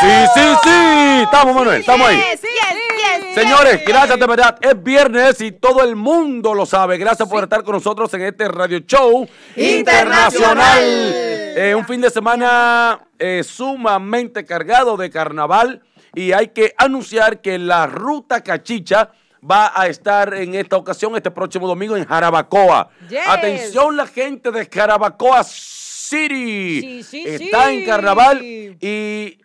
Sí, sí, sí. Estamos, Manuel, estamos ahí. Señores, gracias de verdad. Es viernes y todo el mundo lo sabe. Gracias por estar con nosotros en este radio show internacional. Eh, un fin de semana eh, sumamente cargado de carnaval y hay que anunciar que la ruta cachicha va a estar en esta ocasión, este próximo domingo, en Jarabacoa. Atención la gente de Jarabacoa City. Sí, sí, está en carnaval y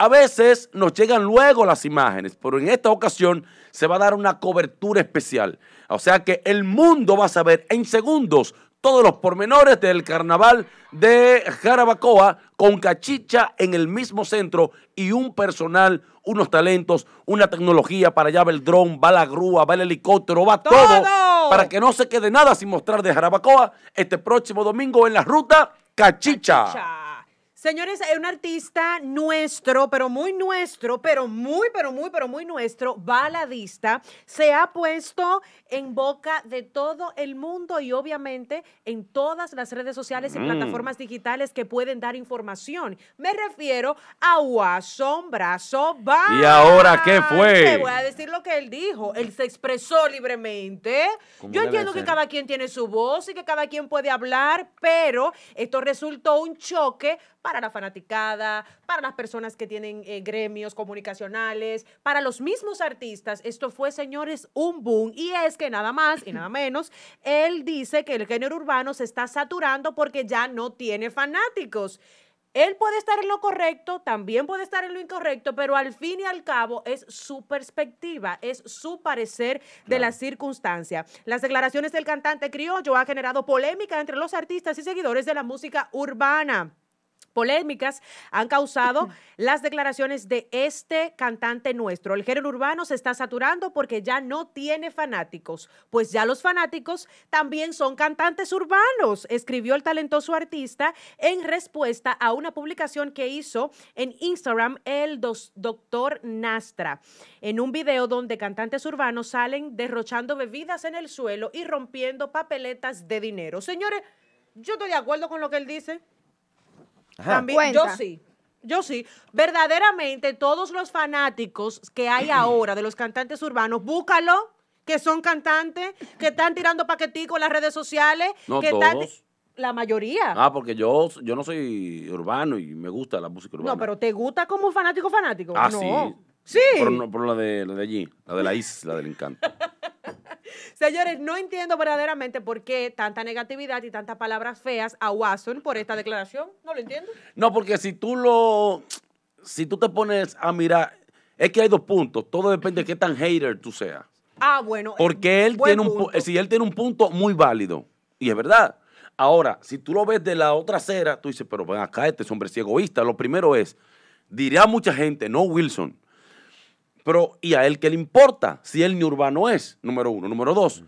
a veces nos llegan luego las imágenes, pero en esta ocasión se va a dar una cobertura especial. O sea que el mundo va a saber en segundos todos los pormenores del carnaval de Jarabacoa con cachicha en el mismo centro y un personal, unos talentos, una tecnología para allá va el dron, va la grúa, va el helicóptero, va todo. para que no se quede nada sin mostrar de Jarabacoa este próximo domingo en la ruta cachicha. Señores, un artista nuestro, pero muy nuestro, pero muy, pero muy, pero muy nuestro, baladista, se ha puesto en boca de todo el mundo y obviamente en todas las redes sociales y mm. plataformas digitales que pueden dar información. Me refiero a Guasón Brazo ¿Y ahora qué fue? Te voy a decir lo que él dijo. Él se expresó libremente. Yo entiendo que cada quien tiene su voz y que cada quien puede hablar, pero esto resultó un choque para la fanaticada, para las personas que tienen eh, gremios comunicacionales, para los mismos artistas. Esto fue, señores, un boom. Y es que nada más y nada menos, él dice que el género urbano se está saturando porque ya no tiene fanáticos. Él puede estar en lo correcto, también puede estar en lo incorrecto, pero al fin y al cabo es su perspectiva, es su parecer de la circunstancia. Las declaraciones del cantante criollo ha generado polémica entre los artistas y seguidores de la música urbana polémicas han causado las declaraciones de este cantante nuestro. El género urbano se está saturando porque ya no tiene fanáticos, pues ya los fanáticos también son cantantes urbanos, escribió el talentoso artista en respuesta a una publicación que hizo en Instagram el doctor Nastra, en un video donde cantantes urbanos salen derrochando bebidas en el suelo y rompiendo papeletas de dinero. Señores, yo estoy de acuerdo con lo que él dice. También, yo sí. Yo sí, verdaderamente todos los fanáticos que hay ahora de los cantantes urbanos, búscalo, que son cantantes, que están tirando paqueticos en las redes sociales, no que todos. la mayoría. Ah, porque yo, yo no soy urbano y me gusta la música urbana. No, pero ¿te gusta como fanático fanático? Ah, no. sí. Sí. Por, la, de, la de allí, la de la isla del encanto. Señores, no entiendo verdaderamente por qué tanta negatividad y tantas palabras feas a Watson por esta declaración. No lo entiendo. No, porque si tú lo. Si tú te pones a mirar. Es que hay dos puntos. Todo depende de qué tan hater tú seas. Ah, bueno. Eh, porque él tiene un, si él tiene un punto muy válido. Y es verdad. Ahora, si tú lo ves de la otra acera, tú dices, pero ven acá, este hombre es egoísta. Lo primero es, dirá mucha gente, no Wilson, pero, ¿y a él qué le importa? Si él ni urbano es, número uno. Número dos,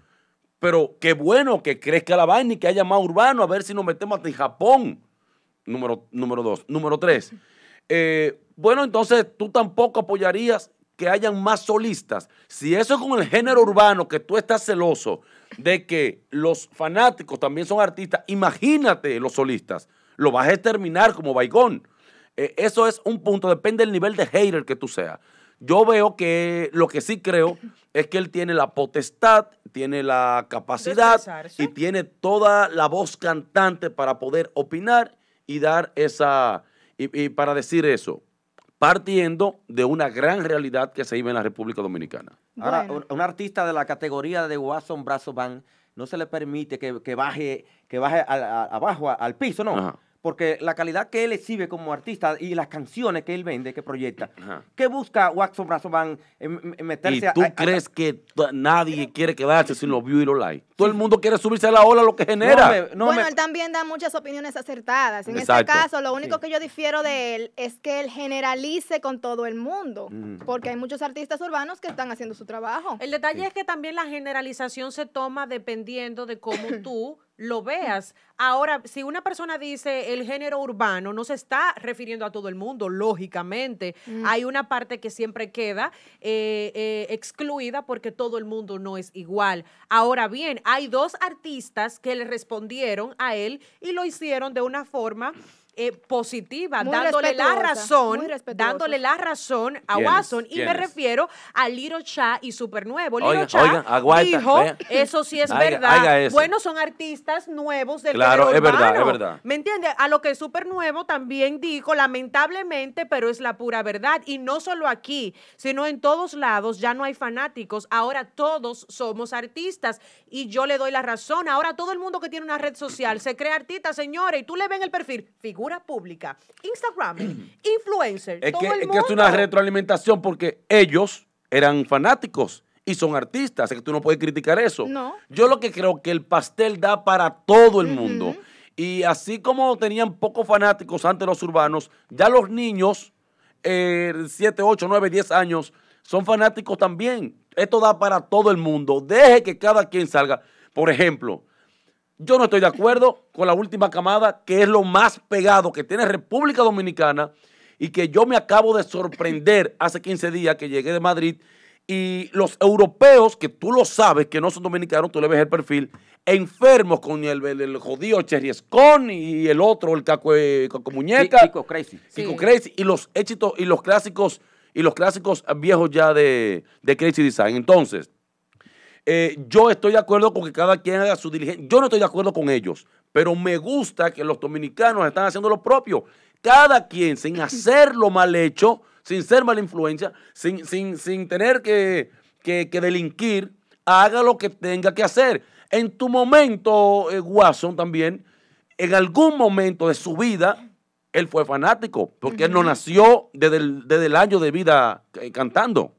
pero qué bueno que crezca la vaina y que haya más urbano, a ver si nos metemos hasta en Japón. Número, número dos. Número tres, eh, bueno, entonces tú tampoco apoyarías que hayan más solistas. Si eso es con el género urbano, que tú estás celoso de que los fanáticos también son artistas, imagínate los solistas, lo vas a exterminar como Baigón. Eh, eso es un punto, depende del nivel de hater que tú seas. Yo veo que lo que sí creo es que él tiene la potestad, tiene la capacidad y tiene toda la voz cantante para poder opinar y dar esa, y, para decir eso partiendo de una gran realidad que se vive en la República Dominicana. Ahora, un artista de la categoría de Watson Brazo Band no se le permite que, baje, que baje abajo al piso, ¿no? porque la calidad que él exhibe como artista y las canciones que él vende, que proyecta, ¿qué busca Watson Brazo Van eh, meterse meterse ¿Y tú crees que nadie quiere quedarse sin los views y los likes? Todo el mundo quiere subirse a la ola lo que genera. bueno, él también da muchas opiniones acertadas. En este caso, lo único que yo difiero de él es que él generalice con todo el mundo, mm. porque hay muchos artistas urbanos que están haciendo su trabajo. El detalle es que también la generalización se toma dependiendo de cómo tú lo veas. Ahora, si una persona dice el género urbano, no se está refiriendo a todo el mundo, lógicamente. Mm. Hay una parte que siempre queda eh, eh, excluida porque todo el mundo no es igual. Ahora bien, hay dos artistas que le respondieron a él y lo hicieron de una forma eh, positiva, dándole la razón, dándole la razón a Watson. y me refiero a Liro Cha y Super Nuevo oiga, Cha dijo, eso sí es verdad. Bueno, son artistas nuevos del Claro, es verdad, es verdad. ¿Me entiende A lo que Nuevo también dijo, lamentablemente, pero es la pura verdad. Y no solo aquí, sino en todos lados, ya no hay fanáticos. Ahora todos somos artistas. Y yo le doy la razón. Ahora todo el mundo que tiene una red social se crea artista, señora, y tú le ven el perfil, figura pública, Instagram, influencer, es todo que, el mundo. Es una retroalimentación porque ellos eran fanáticos y son artistas, Así que tú no puedes criticar eso. No. Yo lo que creo que el pastel da para todo el mundo. Y así como tenían pocos fanáticos antes los urbanos, ya los niños, 7, 8, 9, 10 años, son fanáticos también. Esto da para todo el mundo. Deje que cada quien salga. Por ejemplo, yo no estoy de acuerdo con la última camada, que es lo más pegado que tiene República Dominicana y que yo me acabo de sorprender hace 15 días que llegué de Madrid y los europeos, que tú lo sabes, que no son dominicanos, tú le ves el perfil, enfermos con el, jodido Cherriescón y el otro, el Caco, eh, Muñeca. Chico Crazy. Chico Crazy y los éxitos y los clásicos y los clásicos viejos ya de, de Crazy Design. Entonces, eh, yo estoy de acuerdo con que cada quien haga su diligencia. Yo no estoy de acuerdo con ellos, pero me gusta que los dominicanos están haciendo lo propio. Cada quien, sin hacer lo mal hecho, sin ser mala influencia, sin, tener que, delinquir, haga lo que tenga que hacer. En tu momento, eh, Watson también, en algún momento de su vida, él fue fanático, porque él no nació desde el, año de vida eh, cantando.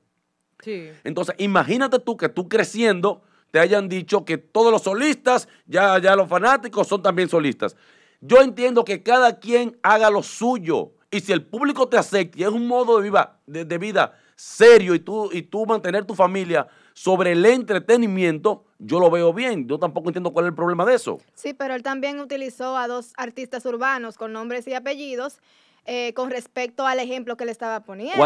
Entonces, imagínate tú que tú creciendo te hayan dicho que todos los solistas, ya, ya los fanáticos son también solistas. Yo entiendo que cada quien haga lo suyo. Y si el público te acepta y es un modo de, viva, de vida serio y tú, y tú mantener tu familia sobre el entretenimiento, yo lo veo bien. Yo tampoco entiendo cuál es el problema de eso. Sí, pero él también utilizó a dos artistas urbanos con nombres y apellidos eh, con respecto al ejemplo que le estaba poniendo.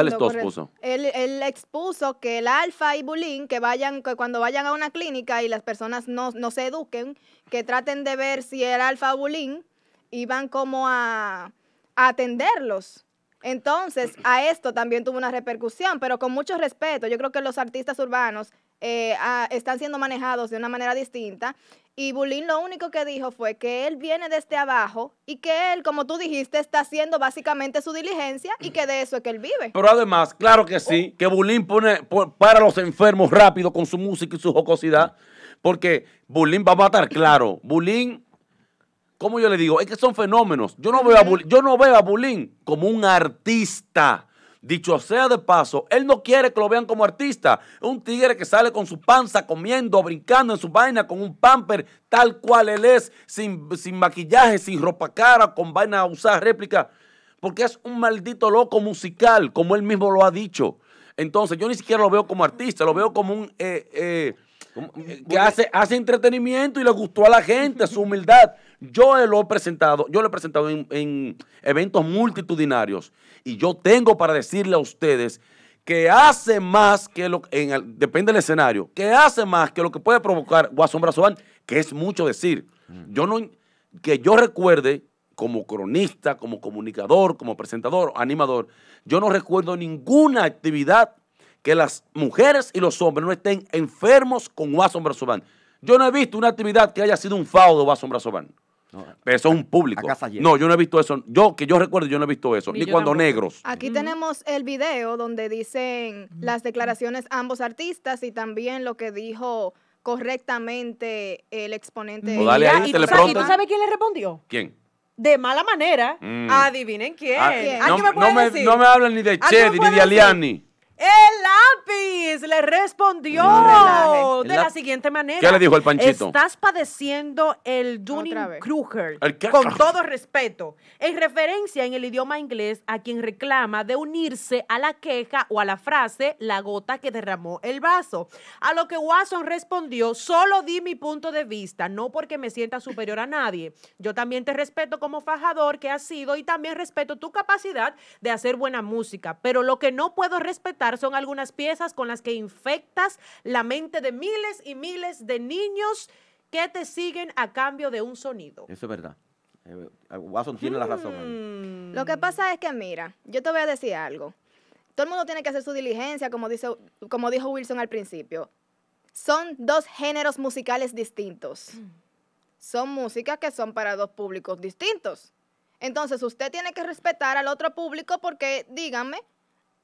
Él, expuso que el alfa y bulín, que vayan, que cuando vayan a una clínica y las personas no, se eduquen, que traten de ver si el alfa bulín iban como a atenderlos. Entonces, a esto también tuvo una repercusión, pero con mucho respeto. Yo creo que los artistas urbanos eh, ah, están siendo manejados de una manera distinta. Y Bulín lo único que dijo fue que él viene desde abajo y que él, como tú dijiste, está haciendo básicamente su diligencia y que de eso es que él vive. Pero además, claro que sí, que Bulín pone para los enfermos rápido con su música y su jocosidad, porque Bulín va a matar, claro. Bulín, como yo le digo, es que son fenómenos. Yo no veo a Bulín, yo no veo a Bulín como un artista. Dicho sea de paso, él no quiere que lo vean como artista. Un tigre que sale con su panza comiendo, brincando en su vaina, con un pamper tal cual él es, sin, maquillaje, sin ropa cara, con vaina a usar réplica. Porque es un maldito loco musical, como él mismo lo ha dicho. Entonces, yo ni siquiera lo veo como artista, lo veo como un. Eh, eh, eh, que hace, hace entretenimiento y le gustó a la gente, su humildad. Yo lo he presentado, yo lo he presentado en eventos multitudinarios y yo tengo para decirle a ustedes que hace más que lo en depende del escenario, que hace más que lo que puede provocar Guasón Brazoval, que es mucho decir. Mm. Yo no que yo recuerde como cronista, como comunicador, como presentador, animador, yo no recuerdo ninguna actividad que las mujeres y los hombres no estén enfermos con Guasón Brazoval. Yo no he visto una actividad que haya sido un faudo de Guasón eso es un público. no, yo no he visto eso. Yo, que yo recuerdo, yo no he visto eso. Ni, cuando negros. Aquí tenemos el video donde dicen las declaraciones ambos artistas y también lo que dijo correctamente el exponente. Pues ¿Y, tú sabes, quién le respondió? ¿Quién? de mala manera. Mm. Adivinen quién. Ah, no, me, no, no, me, hablan ni de ah, Chedi, ni de Aliani. El lápiz le respondió de la siguiente manera. ¿Qué le dijo el panchito? Estás padeciendo el Dunning-Kruger, con todo respeto, en referencia en el idioma inglés a quien reclama de unirse a la queja o a la frase la gota que derramó el vaso. A lo que Watson respondió, solo di mi punto de vista, no porque me sienta superior a nadie. Yo también te respeto como fajador que has sido y también respeto tu capacidad de hacer buena música, pero lo que no puedo respetar son algunas piezas con las que infectas la mente de miles y miles de niños que te siguen a cambio de un sonido. Eso es verdad. Eh, Watson tiene la mm. razón. Lo que pasa es que, mira, yo te voy a decir algo. Todo el mundo tiene que hacer su diligencia, como, dice, como dijo Wilson al principio. Son dos géneros musicales distintos. Mm. Son músicas que son para dos públicos distintos. Entonces, usted tiene que respetar al otro público porque, dígame,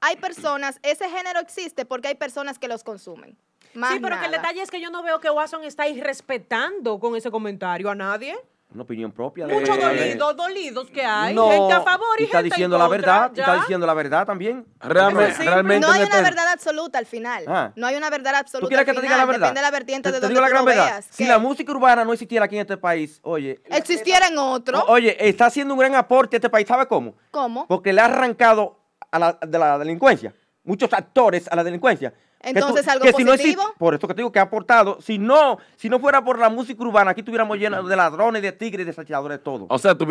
hay personas, ese género existe porque hay personas que los consumen. sí, pero que el detalle es que yo no veo que Watson está irrespetando con ese comentario a nadie. Una opinión propia. Muchos dolidos, dolidos que hay. No, gente a favor y, está gente diciendo la verdad, está diciendo la verdad también. Realmente, realmente ah. no hay una verdad absoluta al final. No hay una verdad absoluta. quieres que te diga la verdad? Depende la vertiente de donde veas. Si la música urbana no existiera aquí en este país, oye. Existiera en otro. oye, está haciendo un gran aporte a este país. ¿Sabe cómo? ¿Cómo? Porque le ha arrancado a la, de la delincuencia, muchos actores a la delincuencia. Entonces, algo que positivo. por esto que te digo que ha aportado. Si no, si no fuera por la música urbana, aquí estuviéramos llenos de ladrones, de tigres, de todo. O sea, tú,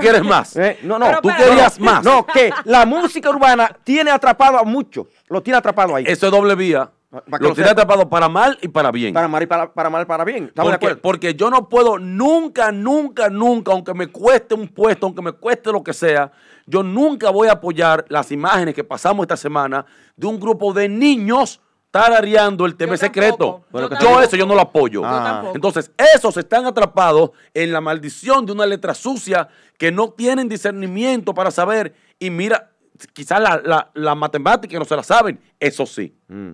quieres más. Eh, no, no, tú querías más. No, que la música urbana tiene atrapado a muchos. Lo tiene atrapado ahí. Eso es doble vía lo tiene atrapado para mal y para bien. Para mal y para, para mal para bien. ¿Estamos porque, Porque yo no puedo nunca, nunca, nunca, aunque me cueste un puesto, aunque me cueste lo que sea, yo nunca voy a apoyar las imágenes que pasamos esta semana de un grupo de niños tarareando el tema secreto. Yo, eso yo no lo apoyo. Ah. Entonces, esos están atrapados en la maldición de una letra sucia que no tienen discernimiento para saber. Y mira, quizás la, la, matemática no se la saben, eso sí. Mm.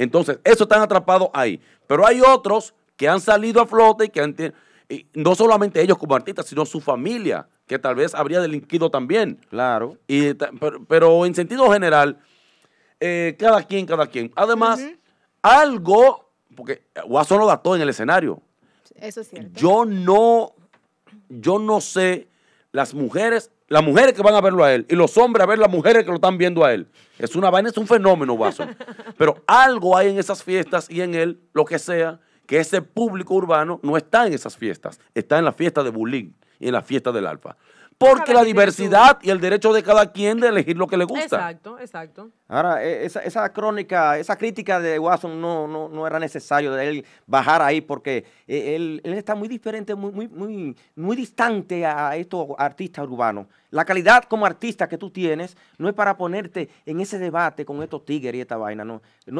Entonces, esos están atrapados ahí. Pero hay otros que han salido a flote y que han, no solamente ellos como artistas, sino su familia, que tal vez habría delinquido también. Claro. Y, pero, en sentido general, eh, cada quien, cada quien. Además, algo, porque Guasón lo gastó en el escenario. Eso es cierto. Yo no, yo no sé, las mujeres las mujeres que van a verlo a él y los hombres a ver las mujeres que lo están viendo a él. Es una vaina, es un fenómeno, vaso. Pero algo hay en esas fiestas y en él, lo que sea, que ese público urbano no está en esas fiestas, está en la fiesta de Bulín y en la fiesta del Alfa porque la diversidad y el derecho de cada quien de elegir lo que le gusta. Exacto, exacto. Ahora, e, esa, crónica, esa crítica de Watson no, no, no era necesario de él bajar ahí porque e, él, está muy diferente, muy, muy, muy, muy distante a estos artistas urbanos. La calidad como artista que tú tienes no es para ponerte en ese debate con estos tigres y esta vaina.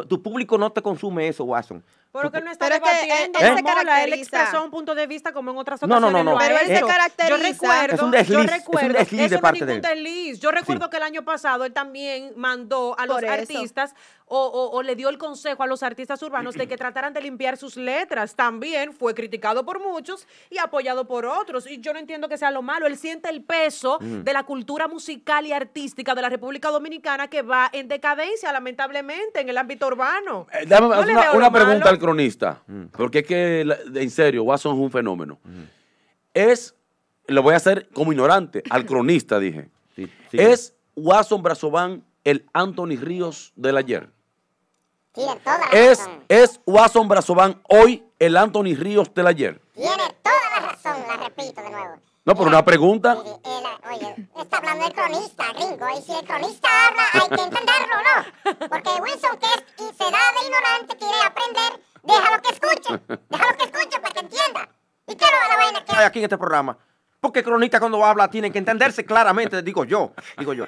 tu público no te consume eso, Watson. Pero que no está él, él, expresó un punto de vista como en otras ocasiones. No, no, no, no. Pero él se caracteriza. Yo recuerdo, es un desliz, yo recuerdo, es un desliz de parte Yo recuerdo que el año pasado él también mandó a los artistas o, o, le dio el consejo a los artistas urbanos de que trataran de limpiar sus letras. También fue criticado por muchos y apoyado por otros. Y yo no entiendo que sea lo malo. Él siente el peso mm. de la cultura musical y artística de la República Dominicana que va en decadencia, lamentablemente, en el ámbito urbano. Eh, dame, una, una pregunta al cronista, porque es que, en serio, Watson es un fenómeno. Es, lo voy a hacer como ignorante, al cronista dije. Es Watson Brazován el Anthony Ríos del ayer. Tiene toda la razón. es Watson Brazován hoy el Anthony Ríos del ayer. Tiene toda la razón, la repito de nuevo. No, por una pregunta. oye, está hablando el cronista, gringo. Y si el cronista habla, hay que entenderlo, ¿no? Porque Wilson, que es, y ignorante, quiere aprender Déjalo que escuche. Déjalo que escuche para que entienda. ¿Y qué es la vaina que hay aquí en este programa? Porque cronistas cuando habla tiene que entenderse claramente, digo yo, digo yo.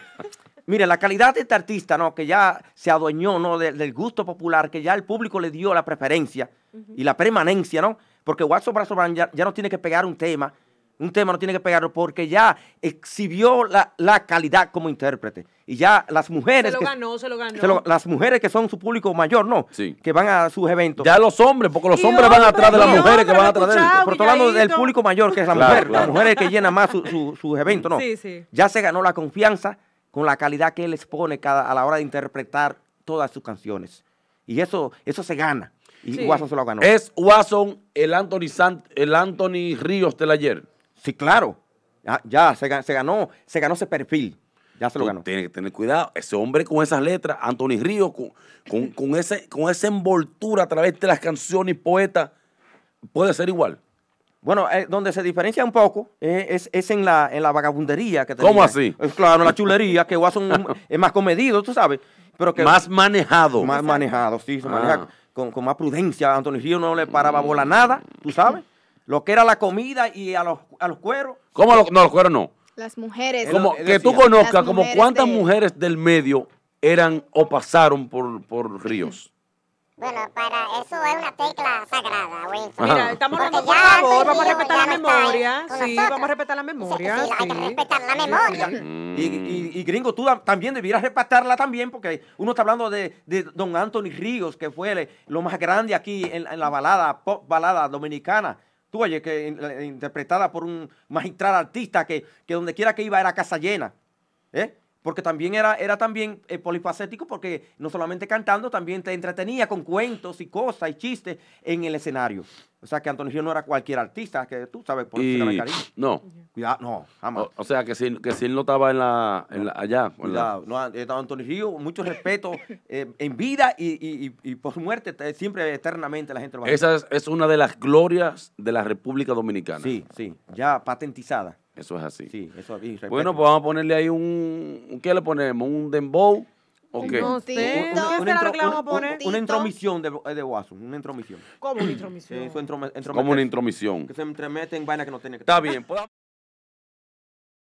Mire, la calidad de este artista, ¿no? Que ya se adueñó, ¿no? del gusto popular, que ya el público le dio la preferencia y la permanencia, ¿no? Porque Watson Brazoban ya, ya no tiene que pegar un tema un tema no tiene que pegarlo porque ya exhibió la, calidad como intérprete. Y ya las mujeres. Se lo ganó, se lo ganó. las mujeres que son su público mayor, ¿no? Sí. Que van a sus eventos. Ya los hombres, porque los hombres van atrás de las mujeres que van atrás de él. Pero estoy hablando del público mayor, que es la mujer. Las mujeres que llenan más sus eventos, ¿no? Sí, sí. Ya se ganó la confianza con la calidad que él expone cada, a la hora de interpretar todas sus canciones. Y eso, eso se gana. Y Watson se lo ganó. Es Watson el Anthony, el Anthony Ríos del ayer. Sí, claro. Ya, se, ganó, se ganó ese perfil. Ya se lo ganó. Tiene que tener cuidado. Ese hombre con esas letras, Anthony Ríos, con, con, ese, con esa envoltura a través de las canciones y poeta, puede ser igual. Bueno, eh, donde se diferencia un poco eh, es, en la en la vagabundería que tenía. ¿Cómo así? Es, eh, claro, la chulería, que Watson es más comedido, tú sabes. Pero que, más manejado. Más manejado, sí, se maneja ah. con, más prudencia. Anthony Ríos no le paraba bola nada, tú sabes lo que era la comida y a los, a los cueros. ¿Cómo? no, los cueros no. Las mujeres. Como, que tú conozcas como cuántas mujeres del medio eran o pasaron por, por ríos. Bueno, para eso es una tecla sagrada, Winfrey. Mira, estamos hablando vamos a respetar la memoria. Sí, vamos a respetar la memoria. Sí, hay que respetar la memoria. Y, gringo, tú también debieras respetarla también, porque uno está hablando de, de don Anthony Ríos, que fue lo más grande aquí en, en la balada, pop balada dominicana tú oye, que interpretada por un magistral artista que, que donde quiera que iba era casa llena. ¿eh? porque también era, era también eh, polifacético, porque no solamente cantando, también te entretenía con cuentos y cosas y chistes en el escenario. O sea que Antonio Río no era cualquier artista, que tú sabes, por cariño. No. Cuidado, no, jamás. O, sea que si, que él no estaba en la, allá. no, eh, Antonio Río, mucho respeto eh, en vida y, y, y, por muerte, siempre eternamente la gente lo va a Esa es una de las glorias de la República Dominicana. Sí, sí, ya patentizada. Eso es así. Sí, eso así. Bueno, pues vamos a ponerle ahí un. ¿Qué le ponemos? ¿Un dembow? ¿O qué? No sé. lo que le vamos a poner? Una intromisión de, eh, de Guaso, una intromisión. ¿Cómo una intromisión? Eh, como una intromisión. Que se entremete en vaina que no tiene que Está bien, pues